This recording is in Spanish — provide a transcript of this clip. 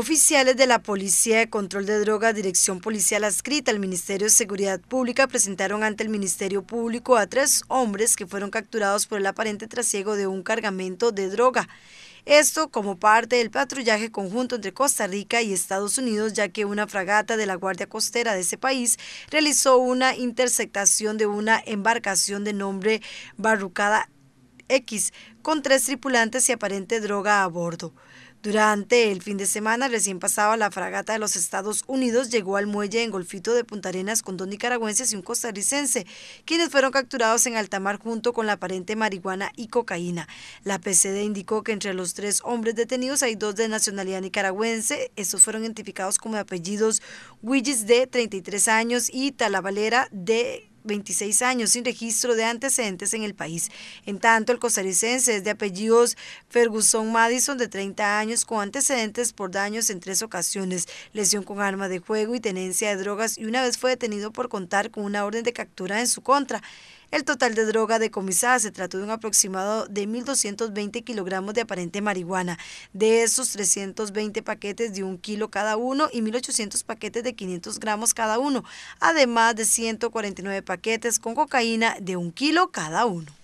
Oficiales de la Policía de Control de Drogas, Dirección Policial adscrita al Ministerio de Seguridad Pública, presentaron ante el Ministerio Público a tres hombres que fueron capturados por el aparente trasiego de un cargamento de droga. Esto como parte del patrullaje conjunto entre Costa Rica y Estados Unidos, ya que una fragata de la Guardia Costera de ese país realizó una interceptación de una embarcación de nombre Barrucada X con tres tripulantes y aparente droga a bordo. Durante el fin de semana recién pasado, la fragata de los Estados Unidos llegó al muelle en Golfito de Punta Arenas con dos nicaragüenses y un costarricense, quienes fueron capturados en alta mar junto con la aparente marihuana y cocaína. La PCD indicó que entre los tres hombres detenidos hay dos de nacionalidad nicaragüense. Estos fueron identificados como apellidos Willis de 33 años y Talavalera, de 26 años sin registro de antecedentes en el país. En tanto, el costarricense es de apellidos Ferguson Madison, de 30 años, con antecedentes por daños en tres ocasiones, lesión con arma de juego y tenencia de drogas, y una vez fue detenido por contar con una orden de captura en su contra. El total de droga decomisada se trató de un aproximado de 1.220 kilogramos de aparente marihuana. De esos, 320 paquetes de un kilo cada uno y 1.800 paquetes de 500 gramos cada uno, además de 149 paquetes con cocaína de un kilo cada uno.